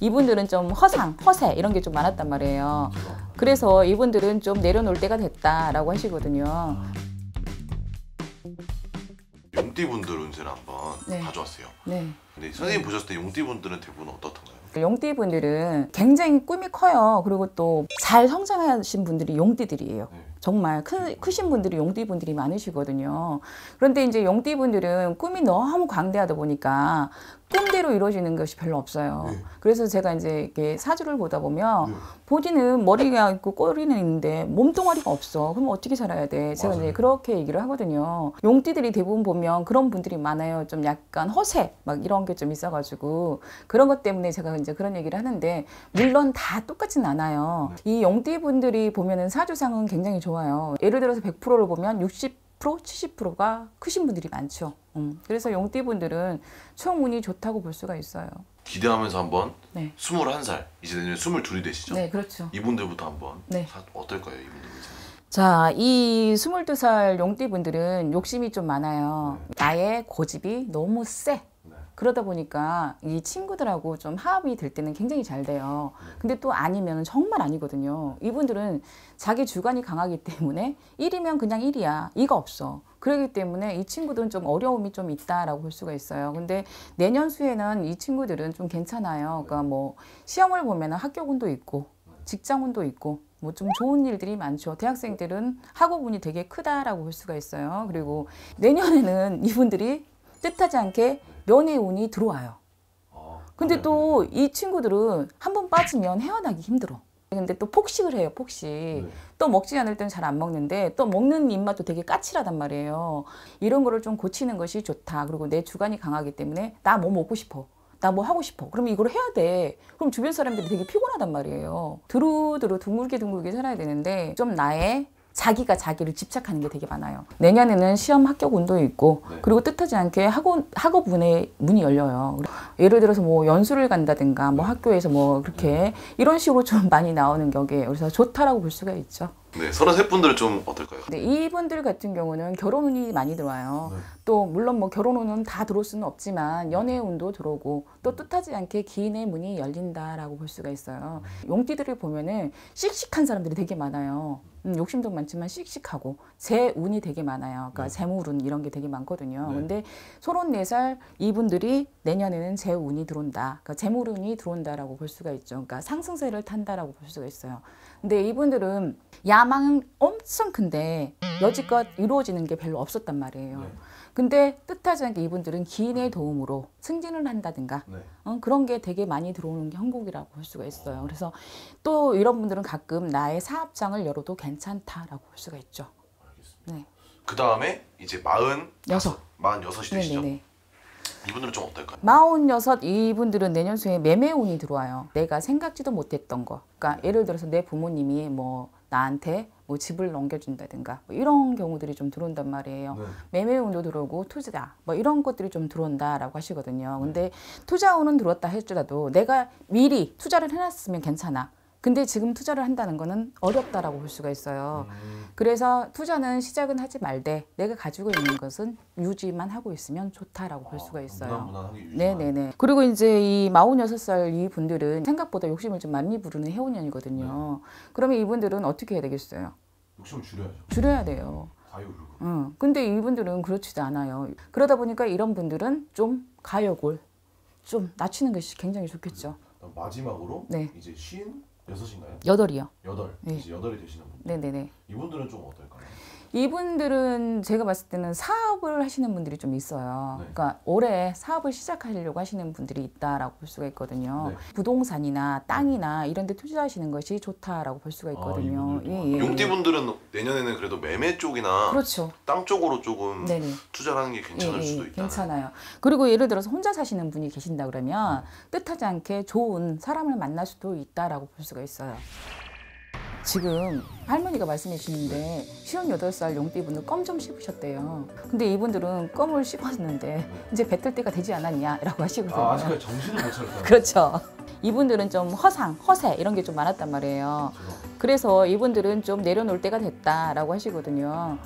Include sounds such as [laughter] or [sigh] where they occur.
이분들은 좀 허상, 허세 이런 게 좀 많았단 말이에요. 그래서 이분들은 좀 내려놓을 때가 됐다라고 하시거든요. 용띠분들을 이제 한번 네. 가져왔어요. 네. 근데 선생님 네. 보셨을 때 용띠분들은 대부분 어떻던가요? 그 용띠분들은 굉장히 꿈이 커요. 그리고 또 잘 성장하신 분들이 용띠들이에요. 네. 정말 크, 크신 분들이 용띠분들이 많으시거든요. 그런데 이제 용띠분들은 꿈이 너무 광대하다 보니까 꼼대로 이루어지는 것이 별로 없어요. 네. 그래서 제가 이제 이렇게 사주를 보다 보면 네. 보디는 머리가 있고 꼬리는 있는데 몸뚱아리가 없어. 그럼 어떻게 살아야 돼? 제가 맞아요. 이제 그렇게 얘기를 하거든요. 용띠들이 대부분 보면 그런 분들이 많아요. 좀 약간 허세 막 이런 게 좀 있어가지고 그런 것 때문에 제가 이제 그런 얘기를 하는데 물론 다 똑같진 않아요. 네. 이 용띠 분들이 보면은 사주상은 굉장히 좋아요. 예를 들어서 100%를 보면 60 70%가 크신 분들이 많죠. 음. 그래서 용띠분들은 청운이 좋다고 볼 수가 있어요. 기대하면서 한번 네. 21살, 이제 내년 22이 되시죠? 네, 그렇죠. 이분들부터 한번 네. 사, 어떨까요, 이분들 이제? 자, 이 22살 용띠분들은 욕심이 좀 많아요. 네. 나의 고집이 너무 세. 그러다 보니까 이 친구들하고 좀 합이 될 때는 굉장히 잘 돼요. 음. 근데 또 아니면 정말 아니거든요. 이분들은 자기 주관이 강하기 [laughs] 때문에 1이면 그냥 1이야. 이가 없어. 그러기 때문에 이 친구들은 좀 어려움이 좀 있다라고 볼 수가 있어요. 근데 내년 수에는 이 친구들은 좀 괜찮아요. 그러니까 뭐 시험을 보면 학교군도 있고 직장운도 있고 뭐 좀 좋은 일들이 많죠. 대학생들은 학업운이 되게 크다라고 볼 수가 있어요. 그리고 내년에는 [laughs] 이분들이 뜻하지 않게 면의 운이 들어와요. 아, 근데 네, 또이 네. 친구들은 한 번 빠지면 헤어나기 힘들어. 근데 또 폭식을 해요, 폭식. 네. 또 먹지 않을 때는 잘 안 먹는데 또 먹는 입맛도 되게 까칠하단 말이에요. 이런 거를 좀 고치는 것이 좋다. 그리고 내 주관이 강하기 때문에 나 뭐 먹고 싶어. 나 뭐 하고 싶어. 그럼 이걸 해야 돼. 그럼 주변 사람들이 되게 피곤하단 말이에요. 두루두루 둥글게 둥글게 살아야 되는데 좀 나의 자기가 자기를 집착하는 게 되게 많아요. 내년에는 시험 합격 운도 있고 네. 그리고 뜻하지 않게 학원 학업 문에 문이 열려요. 예를 들어서 뭐 연수를 간다든가 뭐 네. 학교에서 뭐 그렇게 네. 이런 식으로 좀 많이 나오는 경우에요 그래서 좋다라고 볼 수가 있죠. 네, 33분들은 좀 어떨까요? 네, 이분들 같은 경우는 결혼운이 많이 들어와요. 네. 또 물론 뭐 결혼운은 다 들어올 수는 없지만 네. 연애운도 들어오고 또 뜻하지 않게 기인의 문이 열린다라고 볼 수가 있어요. 음. 용띠들을 보면은 씩씩한 사람들이 되게 많아요. 음, 욕심도 많지만 씩씩하고 제 운이 되게 많아요. 그러니까 네. 재물운 이런 게 되게 많거든요. 네. 근데 서른네 살 이분들이 내년에는 제 운이 들어온다. 그러니까 재물운이 들어온다라고 볼 수가 있죠. 그러니까 상승세를 탄다라고 볼 수가 있어요. 근데 이분들은 야망은 엄청 큰데 여지껏 이루어지는 게 별로 없었단 말이에요. 네. 근데 뜻하지 않게 이분들은 기인의 도움으로 승진을 한다든가 네. 어, 그런 게 되게 많이 들어오는 게형국이라고볼 수가 있어요. 그래서 또 이런 분들은 가끔 나의 사업장을 열어도 괜찮다라고 볼 수가 있죠. 알겠습니다. 네. 그 다음에 이제 마흔 여섯, 마흔 여섯이 되시죠. 네네네. 이분들은 좀 어떨까요? 46 이분들은 내년수에 매매운이 들어와요. 내가 생각지도 못했던 거. 그러니까 예를 들어서 내 부모님이 뭐 나한테 뭐 집을 넘겨준다든가 뭐 이런 경우들이 좀 들어온단 말이에요. 네. 매매운도 들어오고 투자 뭐 이런 것들이 좀 들어온다라고 하시거든요. 근데 네. 투자운은 들어왔다 할지라도 내가 미리 투자를 해놨으면 괜찮아. 근데 지금 투자를 한다는 거는 어렵다라고 볼 수가 있어요. 그래서 투자는 시작은 하지 말되 내가 가지고 있는 것은 유지만 하고 있으면 좋다라고 볼 아, 수가 있어요. 네네네. 그리고 이제 이 46살 이 분들은 생각보다 욕심을 좀 많이 부르는 해운년이거든요. 네. 그러면 이분들은 어떻게 해야 되겠어요? 욕심을 줄여야죠. 줄여야 돼요. 가요를. 응. 근데 이분들은 그렇지도 않아요. 그러다 보니까 이런 분들은 좀 가욕을 좀 낮추는 것이 굉장히 좋겠죠. 마지막으로 네. 이제 쉰 여섯인가요? 여덟이요. 여덟. 네. 이제 여덟이 되시는 분. 네네네. 이분들은 좀 어떨까요? 이분들은 제가 봤을 때는 사업을 하시는 분들이 좀 있어요. 네. 그러니까 올해 사업을 시작하려고 하시는 분들이 있다라고 볼 수가 있거든요. 네. 부동산이나 땅이나 이런 데 투자하시는 것이 좋다라고 볼 수가 아, 있거든요. 아, 예, 예. 용띠분들은 내년에는 그래도 매매 쪽이나 그렇죠. 땅 쪽으로 조금 네네. 투자하는 게 괜찮을 예, 예 수도 예. 있다. 괜찮아요. 그리고 예를 들어서 혼자 사시는 분이 계신다 그러면 음. 뜻하지 않게 좋은 사람을 만날 수도 있다라고 볼 수가 있어요. 지금 할머니가 말씀해 주시는데 58살 용띠분들 껌 좀 씹으셨대요. 근데 이분들은 껌을 씹었는데 이제 뱉을 때가 되지 않았냐 라고 아, 하시거든요. 아, 아직까지 정신을 못 차렸다. [laughs] 그렇죠. 이분들은 좀 허상, 허세 이런 게 좀 많았단 말이에요. 그렇죠. 그래서 이분들은 좀 내려놓을 때가 됐다라고 하시거든요.